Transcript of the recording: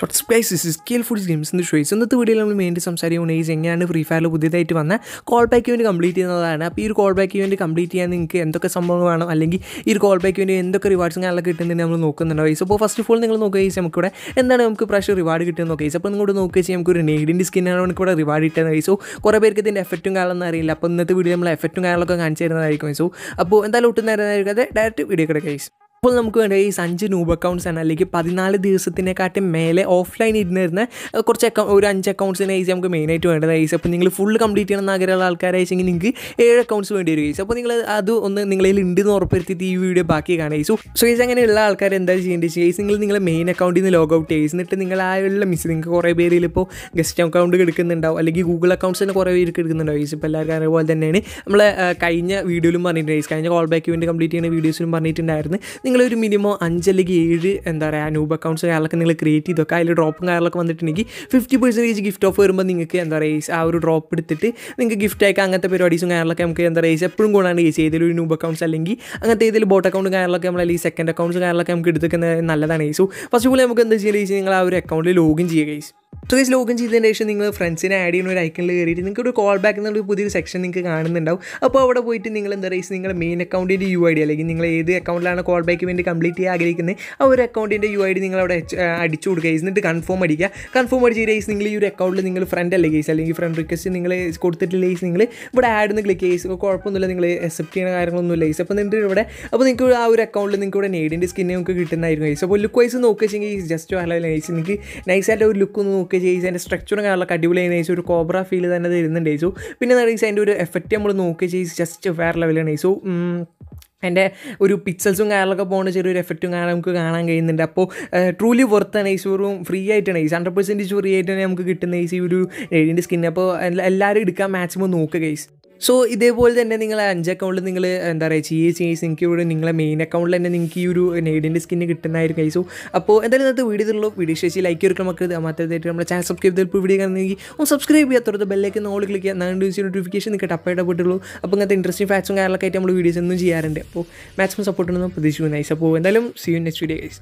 shorts guys skill foods games ഇന്ന് ഷോയ്സ് ഇന്നത്തെ വീഡിയോയിൽ നമ്മൾ മെയിൻ സംസാരിക്കാൻ ഗൈസ് എങ്ങനെയാണ് ഫ്രീ ഫയറിൽ പുതിയതായിട്ട് വന്ന കോൾ ബാക്ക് ഇവൻറ്റ് കംപ്ലീറ്റ് ചെയ്യുന്നതാണ് അപ്പോൾ ഈ ഒരു കോൾ ബാക്ക് ഇവൻറ്റ് കംപ്ലീറ്റ് ചെയ്യാൻ നിങ്ങൾക്ക് എന്തൊക്കെ സംഭവം വേണം അല്ലെങ്കിൽ ഈ ഒരു കോൾ ബാക്ക് ഇവൻറ്റ് എന്തൊക്കെ റിവാർഡ്സ് അങ്ങനെ കിട്ടുന്നതിന് നമ്മൾ നോക്കുന്നുണ്ട് വൈസ് അപ്പോൾ ഫസ്റ്റ് ഓഫ് ഓൾ നിങ്ങൾ നോക്കുക നമുക്ക് ഇവിടെ എന്താണ് നമുക്ക് പ്രാവശ്യം റിവാർഡ് കിട്ടുന്ന നോക്കുക അപ്പോൾ നിങ്ങളോട് നോക്കുക നമുക്ക് ഒരു നെയ്ഡിൻ്റെ സ്കിന്നാണ് ഇവിടെ റിവാർഡ് കിട്ടുന്നത് വൈസോ കുറേ പേർക്ക് ഇതിൻ്റെ എഫക്റ്റും കാര്യമൊന്നും അറിയില്ല അപ്പോൾ ഇന്നത്തെ വീഡിയോ നമ്മൾ എഫക്റ്റും കാര്യങ്ങളൊക്കെ കാണിച്ചു തരുന്നതായിരിക്കും വൈസോ അപ്പോൾ എന്തായാലും ഒട്ടും നേരം ഡയറക്റ്റ് വീഡിയോ കിടക്കുക വൈസ് അപ്പോൾ നമുക്ക് വേണ്ടത് ഈ അഞ്ച് നൂബ് അക്കൗണ്ട്സ് ആണ് അല്ലെങ്കിൽ പതിനാല് ദിവസത്തിനെക്കാട്ടും മേലെ ഓഫ്ലൈൻ ഇരുന്നിരുന്ന കുറച്ച് അക്കൗ ഒരു അഞ്ച് അക്കൗണ്ട്സിനെ ഏസ് നമുക്ക് മെയിനായിട്ട് വേണ്ടത് ഏസ് അപ്പോൾ നിങ്ങൾ ഫുൾ കംപ്ലീറ്റ് ചെയ്യണമെന്ന് ആഗ്രഹമുള്ള ആൾക്കാരായിച്ചെങ്കിൽ നിങ്ങൾക്ക് ഏഴ് അക്കൗണ്ട്സ് വേണ്ടി വരും ഏസ് അപ്പോൾ നിങ്ങൾ അത് ഒന്ന് നിങ്ങളിൽ ഉണ്ടെന്ന് ഉറപ്പുവരുത്തിയിട്ട് ഈ വീഡിയോ ബാക്കി കാണാം ഏസു സോ ഏസ് അങ്ങനെയുള്ള ആൾക്കാർ എന്താ ചെയ്യേണ്ടത് ഏസ് നിങ്ങൾ നിങ്ങളുടെ മെയിൻ അക്കൗണ്ടിൽ നിന്ന് ലോഗ് ഔട്ട് ചെയ്യും എന്നിട്ട് നിങ്ങൾ ആ ഉള്ള മിസ് നിങ്ങൾക്ക് കുറേ പേരിൽ ഇപ്പോൾ ഗസ്റ്റ് അക്കൗണ്ട് എടുക്കുന്നുണ്ടാവും അല്ലെങ്കിൽ ഗൂഗിൾ അക്കൗണ്ട്സ് തന്നെ കുറേ പേർക്ക് എടുക്കുന്നുണ്ടാവും ഏസ് ഇപ്പോൾ എല്ലാവർക്കും അതേപോലെ തന്നെയാണ് നമ്മൾ കഴിഞ്ഞ വീഡിയോയിലും പറഞ്ഞിട്ടുണ്ട് ഏസ് കഴിഞ്ഞ കോൾ ബാക്ക് വേണ്ടി കംപ്ലീറ്റ് ചെയ്യുന്ന വീഡിയോസിലും പറഞ്ഞിട്ടുണ്ടായിരുന്നു നിങ്ങളൊരു മിനിമം അഞ്ച് അല്ലെങ്കിൽ ഏഴ് എന്താ പറയുക നൂബ് അക്കൗണ്ട്സ് കാര്യങ്ങളൊക്കെ നിങ്ങൾ ക്രിയേറ്റ് ചെയ്തൊക്കെ അതിൽ ഡ്രോപ്പും കാര്യങ്ങളൊക്കെ വന്നിട്ടുണ്ടെങ്കിൽ ഫിഫ്റ്റി പെർസെൻറ്റേജ് ഗിഫ്റ്റ് ഓഫ് വരുമ്പോൾ നിങ്ങൾക്ക് എന്താ പറയുക ആ ഒരു ഡ്രോപ്പ് എടുത്തിട്ട് നിങ്ങൾക്ക് ഗിഫ്റ്റ് അയക്കുക അങ്ങനത്തെ പരിപാടീസും കാര്യങ്ങളൊക്കെ നമുക്ക് എന്താ പറയുക എപ്പോഴും ഗുണമാണ് ചെയ്ത് ഏതെങ്കിലും ഒരു നൂബ് അക്കൗണ്ട്സ് അല്ലെങ്കിൽ അങ്ങനത്തെ ഏതെങ്കിലും ബോട്ട് അക്കൗണ്ട് കാര്യങ്ങളൊക്കെ നമ്മൾ അല്ലെങ്കിൽ സെക്കൻഡ് അക്കൗണ്ട്സ് കാര്യങ്ങളൊക്കെ നമുക്ക് എടുത്തിരിക്കുന്നത് നല്ലതാണ് സോ ഫസ്റ്റ് ഓഫ് ഓൾ നമുക്ക് എന്താ ചെയ്യുക നിങ്ങൾ ആ ഒരു അക്കൗണ്ടിൽ ലോഗിൻ ചെയ്യുക സോ ഗൈസ് ലോഗിൻ ചെയ്തതിന് ശേഷം നിങ്ങൾ ഫ്രണ്ട്സിനെ ആഡ് ചെയ്യുന്ന ഒരു ഐക്കണിൽ കയറിയിട്ട് നിങ്ങൾക്ക് ഒരു കോൾ ബാക്ക് എന്നുള്ള പുതിയൊരു സെക്ഷൻ നിങ്ങൾക്ക് കാണുന്നുണ്ടാവും അപ്പോൾ അവിടെ പോയിട്ട് നിങ്ങൾ എന്താ പറയുക നിങ്ങളുടെ മെയിൻ അക്കൗണ്ടിൻ്റെ യു ഐ ഡി അല്ലെങ്കിൽ നിങ്ങൾ ഏത് അക്കൗണ്ടിലാണ് കോൾ ബാക്ക് വേണ്ടി കംപ്ലീറ്റ് ചെയ്യാൻ ആഗ്രഹിക്കുന്നത് ആ ഒരു അക്കൗണ്ടിൻ്റെ യു ഐ ഡി നിങ്ങൾ അവിടെ അടിച്ചു കൊടുക്കുക എന്നിട്ട് കൺഫേം അടിക്കുക കൺഫേം അടിച്ച് ഗൈസ് നിങ്ങൾ ഈ ഒരു അക്കൗണ്ടിൽ നിങ്ങൾ ഫ്രണ്ട് അല്ലേ ഗൈസ് അല്ലെങ്കിൽ ഫ്രണ്ട് റിക്വസ്റ്റ് നിങ്ങൾ കൊടുത്തിട്ടില്ല ലേസ് നിങ്ങൾ ഇവിടെ ആഡ് എന്ന് ക്ലിക്ക് ചെയ്സ് കുഴപ്പമൊന്നുമില്ല നിങ്ങൾ അക്സെപ്റ്റ് ചെയ്യുന്ന കാര്യങ്ങളൊന്നും ഇല്ല ഗൈസ് അപ്പോൾ നിന്നിട്ട് ഇവിടെ അപ്പോൾ നിങ്ങൾക്ക് ആ ഒരു അക്കൗണ്ടിൽ നിങ്ങൾക്ക് ഇവിടെ നേടിൻ്റെ സ്കിന്നെ നിങ്ങൾക്ക് കിട്ടുന്നതായിരുന്നു ഗൈസ് അപ്പോൾ ലുക്ക് വൈസ് നോക്കുക വെച്ചെങ്കിൽ ജസ്റ്റ് അല്ല ലൈസ് നിങ്ങൾക്ക് നൈസായിട്ട് ഒരു ലുക്ക് ഒന്ന് നോക്കുക ചെയ്യിച്ച് അതിൻ്റെ സ്ട്രക്ചറും കാര്യങ്ങളൊക്കെ അടിപൊളിയായി നയിച്ചു ഒരു കോബ്ര ഫീൽ തന്നെ തരുന്നുണ്ട് ചോദിച്ചു പിന്നെ എന്താ അതിൻ്റെ ഒരു എഫക്റ്റ് നമ്മൾ നോക്കി ചെയ്യിച്ച് ജസ്റ്റ് വേറെ ലെവലാണ് ചോദിച്ചു എൻ്റെ ഒരു പിക്സൽസും കാര്യങ്ങളൊക്കെ പോകുന്ന ചെറിയൊരു എഫക്റ്റും കാരണം നമുക്ക് കാണാൻ കഴിയുന്നുണ്ട് അപ്പോൾ ട്രൂലി വർത്താണ് ഈ ഷോറൂം ഫ്രീ ആയിട്ടാണ് ഈ ഹൺഡ്രഡ് പെർസെൻറ്റേജ് ഫ്രീ ആയിട്ടാണ് നമുക്ക് കിട്ടുന്ന ഈ ഒരു എഴുതിൻ്റെ സ്കിൻ അപ്പോൾ എല്ലാവരും എടുക്കാൻ മാക്സിമം നോക്കുക ഗൈസ് സോ ഇതേപോലെ തന്നെ നിങ്ങൾ അഞ്ച് അക്കൗണ്ടിൽ നിങ്ങൾ എന്താ പറയുക ചെയ്യുക ചെയ്യുക നിങ്ങൾക്ക് ഇവിടെ നിങ്ങളെ മെയിൻ അക്കൗണ്ടിൽ തന്നെ നിങ്ങൾക്ക് ഈ ഒരു നെയ്ഡിൻ്റെ സ്കിന്ന് കിട്ടുന്നതായിരിക്കും കൈസോ അപ്പോൾ എന്തായാലും ഇന്നത്തെ വീഡിയോ ഇതുള്ളൂ വീഡിയോ ശേഷി ലൈക്ക് ഒരു മക്കൾ മാത്രമായിട്ട് നമ്മുടെ ചാനൽ സബ്സ്ക്രൈബ് ചെയ്ത് വീഡിയോ കാണുന്നെങ്കിൽ ഒന്ന് സബ്സ്ക്രൈബ് ചെയ്യാത്ത ചെയ്യാത്തവരത്ത് ബെല്ലേക്ക് നോൾ ക്ലിക്ക് ചെയ്യാം നാല് ദിവസം നോട്ടിഫിക്കേഷൻ നിങ്ങൾക്ക് ടപ്പായിട്ട് പെട്ടുള്ളൂ അപ്പോൾ ഇങ്ങനത്തെ ഇൻട്രസ്റ്റിംഗ് ഫാക്ട്സും കാര്യങ്ങളൊക്കെ ആയിട്ട് നമ്മൾ വീഡിയോസ് ഒന്നും ചെയ്യാറുണ്ട് അപ്പോൾ മാക്സിമം സപ്പോർട്ട് ഉണ്ടെന്ന് പ്രതീക്ഷിക്കുന്നു നൈസ് അപ്പോൾ എന്തായാലും see you next video guys